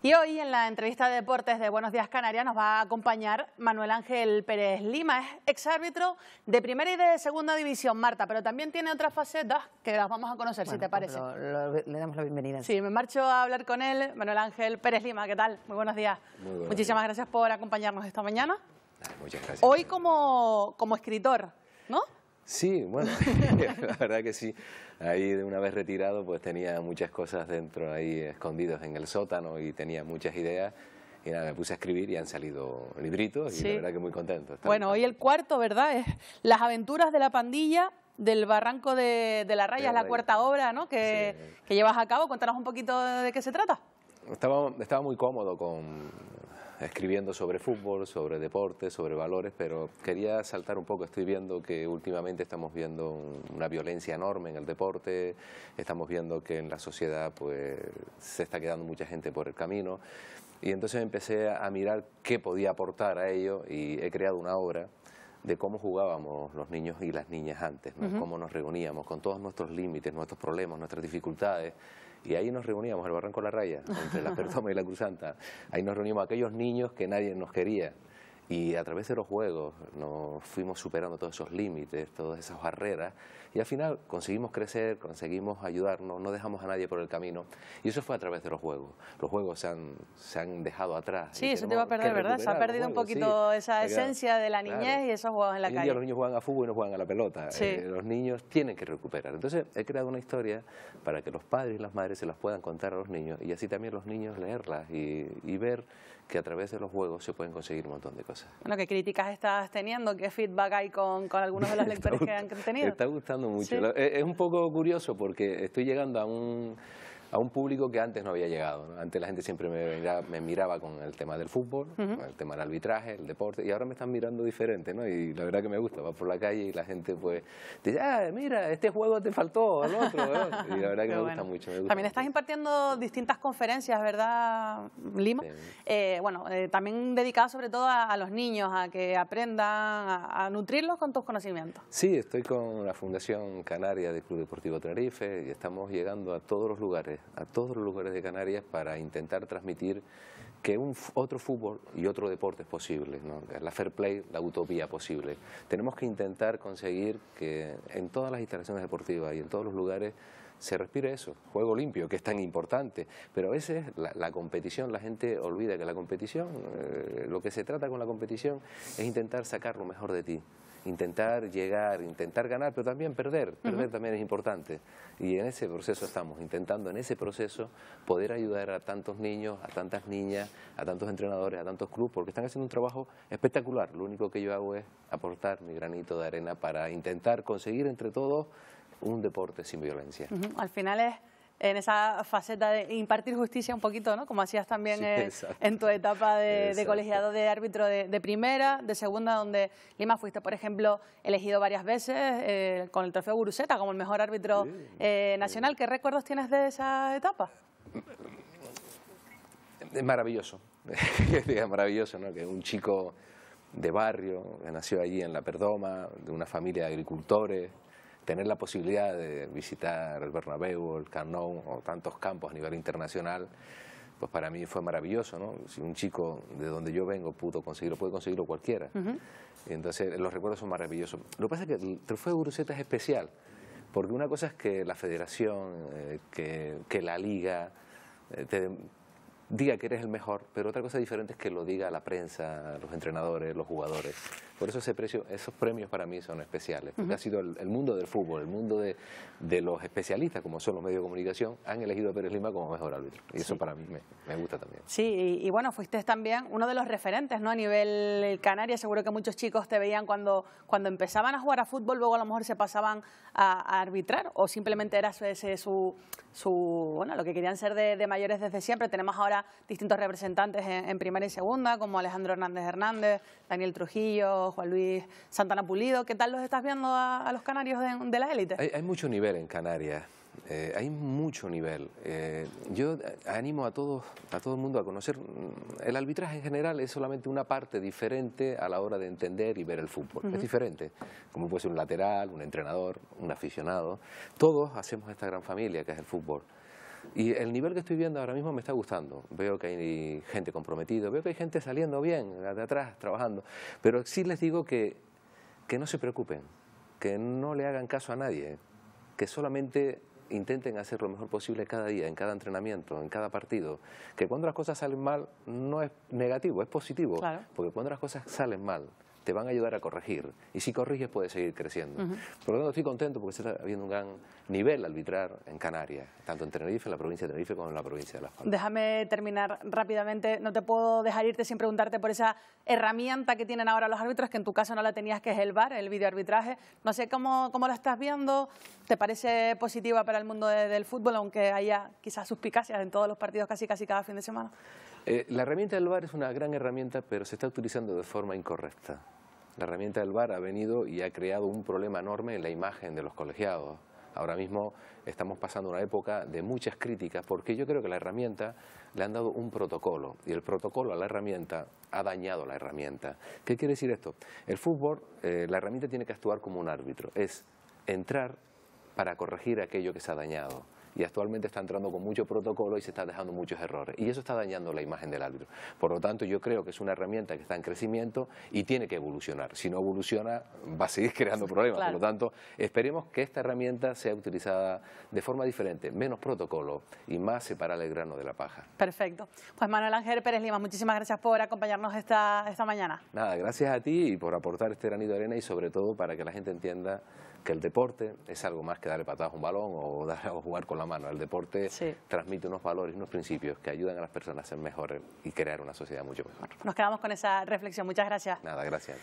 Y hoy en la entrevista de deportes de Buenos Días Canarias nos va a acompañar Manuel Ángel Pérez Lima, es exárbitro de primera y de segunda división, Marta, pero también tiene otras facetas que las vamos a conocer, si te parece. le damos la bienvenida. Sí, me marcho a hablar con él, Manuel Ángel Pérez Lima, ¿qué tal? Muy buenos días. Muchísimas gracias por acompañarnos esta mañana. Muchas gracias. Hoy como escritor, ¿no? Sí, bueno, la verdad que sí. Ahí de una vez retirado pues tenía muchas cosas dentro ahí escondidas en el sótano y tenía muchas ideas. Y nada, me puse a escribir y han salido libritos y la verdad que muy contento. Bueno, hoy el cuarto, ¿verdad? Es Las aventuras de la pandilla del Barranco de, de la Raya, es la cuarta obra ¿no? que, que llevas a cabo. Cuéntanos un poquito de qué se trata. Estaba, estaba muy cómodo con, escribiendo sobre fútbol, sobre deporte, sobre valores, pero quería saltar un poco. Estoy viendo que últimamente estamos viendo una violencia enorme en el deporte, estamos viendo que en la sociedad pues, se está quedando mucha gente por el camino. Y entonces empecé a mirar qué podía aportar a ello y he creado una obra de cómo jugábamos los niños y las niñas antes, cómo nos reuníamos con todos nuestros límites, nuestros problemas, nuestras dificultades y ahí nos reuníamos, en el Barranco La Raya, entre la perdoma y la Cruzanta. Ahí nos reuníamos aquellos niños que nadie nos quería. Y a través de los juegos nos fuimos superando todos esos límites, todas esas barreras, y al final conseguimos crecer, conseguimos ayudarnos, no dejamos a nadie por el camino, y eso fue a través de los juegos. Los juegos se han, se han dejado atrás. Sí, eso te va a perder, ¿verdad? Se ha perdido un poquito esa esencia de la niñez y esos juegos en la calle. los niños juegan a fútbol y no juegan a la pelota. Eh, los niños tienen que recuperar. Entonces he creado una historia para que los padres y las madres se las puedan contar a los niños, y así también los niños leerlas y ver que a través de los juegos se pueden conseguir un montón de cosas. Bueno, ¿qué críticas estás teniendo? ¿Qué feedback hay con, con algunos de los lectores que han tenido? Me está gustando mucho. Eh, es un poco curioso porque estoy llegando a un a un público que antes no había llegado. Antes la gente siempre me miraba, con el tema del fútbol, el tema del arbitraje, el deporte, y ahora me están mirando diferente, ¿no? Y la verdad que me gusta, va por la calle y la gente pues dice, ah, mira, este juego te faltó, al otro, Y la verdad que me, gusta mucho, También estás impartiendo distintas conferencias, ¿verdad, Lima? Eh, bueno, eh, también dedicado sobre todo a, los niños, a que aprendan, a, nutrirlos con tus conocimientos. Sí, estoy con la Fundación Canaria del Club Deportivo Tenerife y estamos llegando a todos los lugares a todos los lugares de Canarias para intentar transmitir que otro fútbol y otro deporte es posible, la fair play, la utopía posible. Tenemos que intentar conseguir que en todas las instalaciones deportivas y en todos los lugares se respire eso, juego limpio, que es tan importante. Pero a veces la, competición, la gente olvida que la competición, eh, lo que se trata con la competición es intentar sacar lo mejor de ti intentar llegar, intentar ganar, pero también perder. Perder también es importante. Y en ese proceso estamos, intentando en ese proceso poder ayudar a tantos niños, a tantas niñas, a tantos entrenadores, a tantos clubes, porque están haciendo un trabajo espectacular. Lo único que yo hago es aportar mi granito de arena para intentar conseguir entre todos un deporte sin violencia. Al final es en esa faceta de impartir justicia un poquito, ¿no? Como hacías también eh, en, tu etapa de, colegiado de árbitro de, primera, de segunda, donde Lima fuiste, por ejemplo, elegido varias veces eh, con el trofeo Guruseta como el mejor árbitro eh, nacional. ¿Qué recuerdos tienes de esa etapa? Es maravilloso, es maravilloso, ¿no? Que un chico de barrio, que nació allí en La Perdoma, de una familia de agricultores, tener la posibilidad de visitar el Bernabéu, el Camp o tantos campos a nivel internacional, pues para mí fue maravilloso, ¿no? Si un chico de donde yo vengo pudo conseguirlo, puede conseguirlo cualquiera. Entonces, los recuerdos son maravillosos. Lo que pasa es que el trofeo de Guruceta es especial, porque una cosa es que la federación, eh, que, la liga, eh, te diga que eres el mejor, pero otra cosa diferente es que lo diga la prensa, los entrenadores, los jugadores. Por eso ese precio, esos premios para mí son especiales, ha sido el, mundo del fútbol, el mundo de, los especialistas, como son los medios de comunicación, han elegido a Pérez Lima como mejor árbitro. Y eso para mí me, gusta también. Sí, y, bueno, fuiste también uno de los referentes ¿no? a nivel Canaria. Seguro que muchos chicos te veían cuando, cuando empezaban a jugar a fútbol, luego a lo mejor se pasaban a, arbitrar, o simplemente era su, su, bueno, lo que querían ser de, mayores desde siempre. Tenemos ahora distintos representantes en primera y segunda, como Alejandro Hernández Hernández, Daniel Trujillo, Juan Luis Santana Pulido. ¿Qué tal los estás viendo a, los canarios de, la élite? Hay, mucho nivel en Canarias. Eh, hay mucho nivel. Eh, yo animo a, a todo el mundo a conocer. El arbitraje en general es solamente una parte diferente a la hora de entender y ver el fútbol. Es diferente, como puede ser un lateral, un entrenador, un aficionado. Todos hacemos esta gran familia que es el fútbol. Y el nivel que estoy viendo ahora mismo me está gustando. Veo que hay gente comprometida, veo que hay gente saliendo bien, de atrás, trabajando. Pero sí les digo que, no se preocupen, que no le hagan caso a nadie, que solamente intenten hacer lo mejor posible cada día, en cada entrenamiento, en cada partido. Que cuando las cosas salen mal no es negativo, es positivo. Porque cuando las cosas salen mal te van a ayudar a corregir. Y si corriges, puedes seguir creciendo. Por lo tanto, estoy contento porque está habiendo un gran nivel arbitrar en Canarias, tanto en Tenerife, en la provincia de Tenerife, como en la provincia de Las Palmas. Déjame terminar rápidamente. No te puedo dejar irte sin preguntarte por esa herramienta que tienen ahora los árbitros, que en tu caso no la tenías, que es el VAR, el videoarbitraje. No sé cómo, cómo la estás viendo. ¿Te parece positiva para el mundo del fútbol, aunque haya quizás suspicacias en todos los partidos casi casi cada fin de semana? Eh, la herramienta del VAR es una gran herramienta, pero se está utilizando de forma incorrecta. La herramienta del VAR ha venido y ha creado un problema enorme en la imagen de los colegiados. Ahora mismo estamos pasando una época de muchas críticas porque yo creo que la herramienta le han dado un protocolo y el protocolo a la herramienta ha dañado la herramienta. ¿Qué quiere decir esto? El fútbol, eh, la herramienta tiene que actuar como un árbitro, es entrar para corregir aquello que se ha dañado y actualmente está entrando con mucho protocolo y se está dejando muchos errores. Y eso está dañando la imagen del árbitro. Por lo tanto, yo creo que es una herramienta que está en crecimiento y tiene que evolucionar. Si no evoluciona, va a seguir creando problemas. Por lo tanto, esperemos que esta herramienta sea utilizada de forma diferente, menos protocolo y más separar el grano de la paja. Perfecto. Pues Manuel Ángel Pérez Lima, muchísimas gracias por acompañarnos esta, esta mañana. Nada, gracias a ti y por aportar este granito de arena y sobre todo para que la gente entienda que el deporte es algo más que darle patadas a un balón o, dar, o jugar con la mano. El deporte transmite unos valores, y unos principios que ayudan a las personas a ser mejores y crear una sociedad mucho mejor. Nos quedamos con esa reflexión. Muchas gracias. Nada, gracias